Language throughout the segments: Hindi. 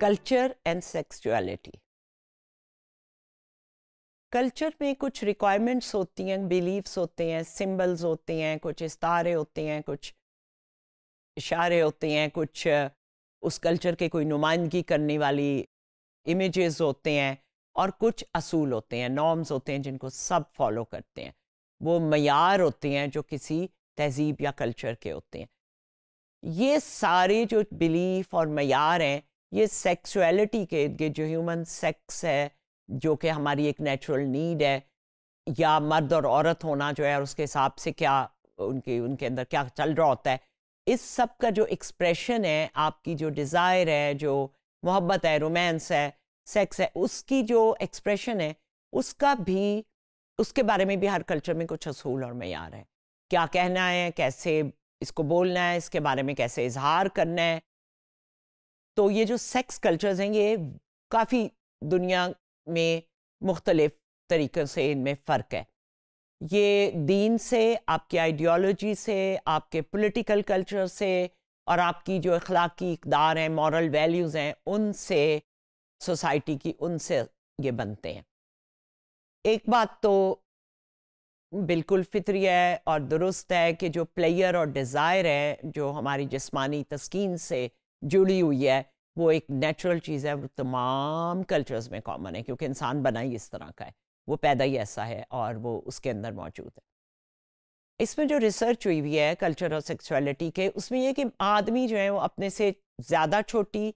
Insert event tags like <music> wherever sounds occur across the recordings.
कल्चर एंड सेक्सुअलिटी कल्चर में कुछ रिक्वायरमेंट्स होती हैं बिलीव्स होते हैं सिंबल्स होते हैं कुछ इस्तारे होते हैं कुछ इशारे होते हैं कुछ उस कल्चर के कोई नुमाइंदगी करने वाली इमेजेस होते हैं और कुछ असूल होते हैं नॉर्म्स होते हैं जिनको सब फॉलो करते हैं वो मैार होते हैं जो किसी तहजीब या कल्चर के होते हैं ये सारे जो बिलीफ और मैार हैं ये सेक्सुअलिटी के इर्द गिर्द जो ह्यूमन सेक्स है जो कि हमारी एक नेचुरल नीड है या मर्द और औरत होना जो है और उसके हिसाब से क्या उनके उनके अंदर क्या चल रहा होता है इस सब का जो एक्सप्रेशन है आपकी जो डिज़ायर है जो मोहब्बत है रोमांस है सेक्स है उसकी जो एक्सप्रेशन है उसका भी उसके बारे में भी हर कल्चर में कुछ असूल और मैार है क्या कहना है कैसे इसको बोलना है इसके बारे में कैसे इजहार करना है तो ये जो सेक्स कल्चर्स हैं ये काफ़ी दुनिया में मुख्तलिफ तरीक़ों से इनमें फ़र्क है ये दीन से आपकी आइडियोलॉजी से आपके पॉलिटिकल कल्चर से और आपकी जो अखलाकी इकदार हैं मॉरल वैल्यूज़ हैं उनसे सोसाइटी की उनसे ये बनते हैं एक बात तो बिल्कुल फितरी है और दुरुस्त है कि जो प्लेयर और डिज़ायर है जो हमारी जिस्मानी तस्किन से जुड़ी हुई है वो एक नेचुरल चीज़ है वो तमाम कल्चर्स में कॉमन है क्योंकि इंसान बना ही इस तरह का है वो पैदा ही ऐसा है और वो उसके अंदर मौजूद है इसमें जो रिसर्च हुई हुई है कल्चर और सेक्सुअलिटी के उसमें यह कि आदमी जो है वो अपने से ज़्यादा छोटी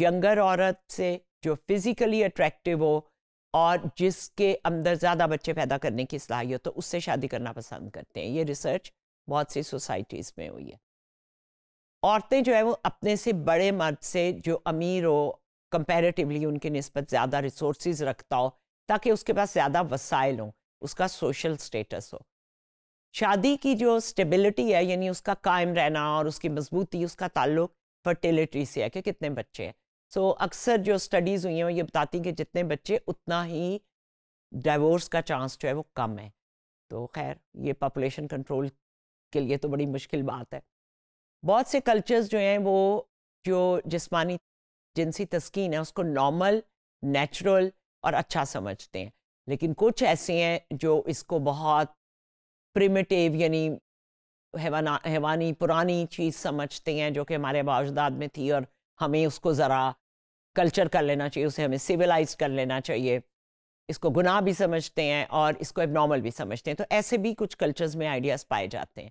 यंगर औरत से जो फिज़िकली अट्रैक्टिव हो और जिसके अंदर ज़्यादा बच्चे पैदा करने की सलाहियत हो तो उससे शादी करना पसंद करते हैं ये रिसर्च बहुत सी सोसाइटीज़ में हुई है औरतें जो है वो अपने से बड़े मर्द से जो अमीर हो कंपैरेटिवली उनकी नस्बत ज़्यादा रिसोर्स रखता हो ताकि उसके पास ज़्यादा वसाइल हो उसका सोशल स्टेटस हो शादी की जो स्टेबिलिटी है यानी उसका कायम रहना और उसकी मजबूती उसका ताल्लुक फर्टिलिटी से है कि कितने बच्चे हैं सो so, अक्सर जो स्टडीज़ हुई हैं ये बताती हैं कि जितने बच्चे उतना ही डाइवोर्स का चांस जो है वो कम है तो खैर ये पॉपुलेशन कंट्रोल के लिए तो बड़ी मुश्किल बात है बहुत से कल्चर्स जो हैं वो जो जिसमानी जिनसी तस्कीन है उसको नॉर्मल नेचुरल और अच्छा समझते हैं लेकिन कुछ ऐसे हैं जो इसको बहुत प्रिमिटिव यानी हैवाना हैवानी पुरानी चीज़ समझते हैं जो कि हमारे बाजदाद में थी और हमें उसको ज़रा कल्चर कर लेना चाहिए उसे हमें सिविलाइज कर लेना चाहिए इसको गुनाह भी समझते हैं और इसको एबनॉर्मल भी समझते हैं तो ऐसे भी कुछ कल्चर्स में आइडियाज़ पाए जाते हैं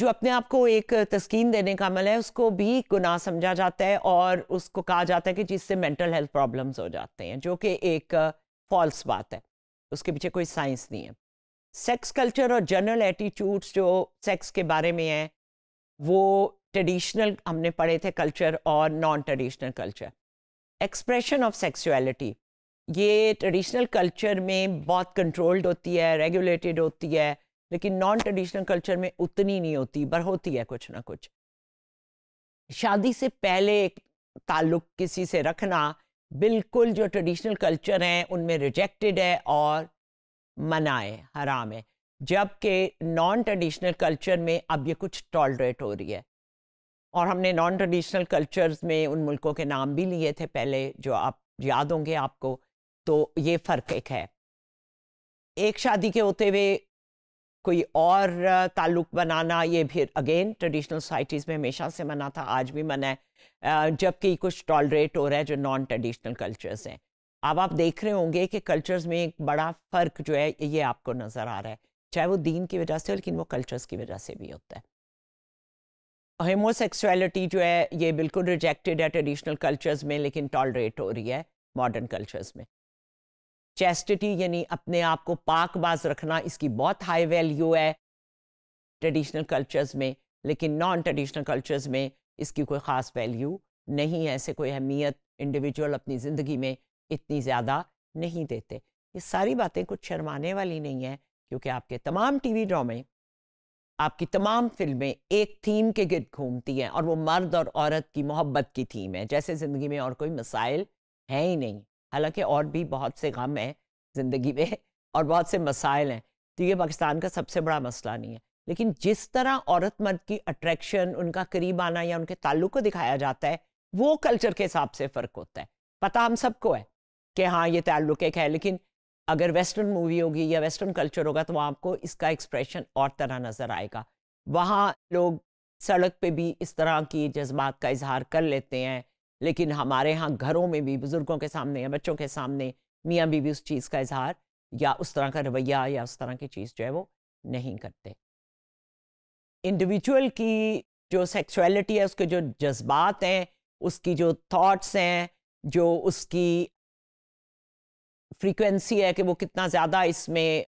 जो अपने आप को एक तस्कीन देने का अमल है उसको भी गुनाह समझा जाता है और उसको कहा जाता है कि जिससे मेंटल हेल्थ प्रॉब्लम्स हो जाते हैं जो कि एक फॉल्स बात है उसके पीछे कोई साइंस नहीं है सेक्स कल्चर और जनरल एटीट्यूड्स जो सेक्स के बारे में हैं वो ट्रेडिशनल हमने पढ़े थे कल्चर और non traditional culture expression of sexuality ये ट्रेडिशनल कल्चर में बहुत कंट्रोल्ड होती है रेगुलेटेड होती है लेकिन नॉन ट्रेडिशनल कल्चर में उतनी नहीं होती पर होती है कुछ ना कुछ शादी से पहले एक ताल्लुक किसी से रखना बिल्कुल जो ट्रेडिशनल कल्चर हैं उनमें रिजेक्टेड है और मना है हराम है जबकि नॉन ट्रेडिशनल कल्चर में अब ये कुछ टॉलरेट हो रही है और हमने नॉन ट्रेडिशनल कल्चर्स में उन मुल्कों के नाम भी लिए थे पहले जो आप याद होंगे आपको तो ये फ़र्क एक है एक शादी के होते हुए कोई और ताल्लुक बनाना ये फिर अगेन ट्रेडिशनल सोसाइटीज़ में हमेशा से मना था आज भी मना है जबकि कुछ टॉलरेट हो रहा है जो नॉन ट्रेडिशनल कल्चर्स हैं अब आप देख रहे होंगे कि कल्चर्स में एक बड़ा फ़र्क जो है ये आपको नज़र आ रहा है चाहे वो दीन की वजह से लेकिन वो कल्चर्स की वजह से भी होता है हेमोसेक्सुअलिटी जो है ये बिल्कुल रिजेक्टेड है ट्रेडिशनल कल्चर्स में लेकिन टॉलरेट हो रही है मॉडर्न कल्चर्स में चेस्टिटी यानी अपने आप को पाकबाज रखना इसकी बहुत हाई वैल्यू है ट्रेडिशनल कल्चर्स में लेकिन नॉन ट्रेडिशनल कल्चर्स में इसकी कोई ख़ास वैल्यू नहीं है ऐसे कोई अहमियत इंडिविजुअल अपनी ज़िंदगी में इतनी ज़्यादा नहीं देते ये सारी बातें कुछ शर्माने वाली नहीं है क्योंकि आपके तमाम टीवी ड्रामे आपकी तमाम फिल्में एक थीम के गिर्द घूमती हैं और वो मर्द और औरत की मोहब्बत की थीम है जैसे ज़िंदगी में और कोई मसाइल है ही नहीं हालांकि और भी बहुत से गम हैं ज़िंदगी में <laughs> और बहुत से मसाइल हैं तो ये पाकिस्तान का सबसे बड़ा मसला नहीं है लेकिन जिस तरह औरत मर्द की अट्रैक्शन उनका करीब आना या उनके ताल्लुक को दिखाया जाता है वो कल्चर के हिसाब से फ़र्क होता है पता हम सबको है कि हाँ ये ताल्लुक एक है लेकिन अगर वेस्टर्न मूवी होगी या वेस्टर्न कल्चर होगा तो वहाँ आपको इसका एक्सप्रेशन और तरह नज़र आएगा वहाँ लोग सड़क पे भी इस तरह की जज्बात का इजहार कर लेते हैं लेकिन हमारे यहाँ घरों में भी बुज़ुर्गों के सामने या बच्चों के सामने मियाँ बीवी उस चीज़ का इजहार या उस तरह का रवैया या उस तरह की चीज़ जो है वो नहीं करते इंडिविजुअल की जो सेक्सुअलिटी है उसके जो जज्बात हैं उसकी जो थॉट्स हैं जो उसकी फ्रीक्वेंसी है कि वो कितना ज़्यादा इसमें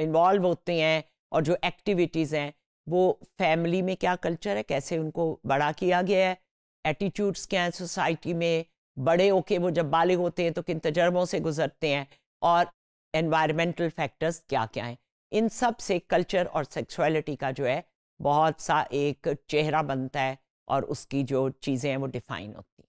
इन्वॉल्व होते हैं और जो एक्टिविटीज़ हैं वो फैमिली में क्या कल्चर है कैसे उनको बड़ा किया गया है एटीट्यूड्स क्या हैं सोसाइटी में बड़े होके वो जब बालिग होते हैं तो किन तजर्बों से गुजरते हैं और एनवायरमेंटल फैक्टर्स क्या क्या हैं इन सब से कल्चर और सेक्सुअलिटी का जो है बहुत सा एक चेहरा बनता है और उसकी जो चीज़ें हैं वो डिफाइन होती हैं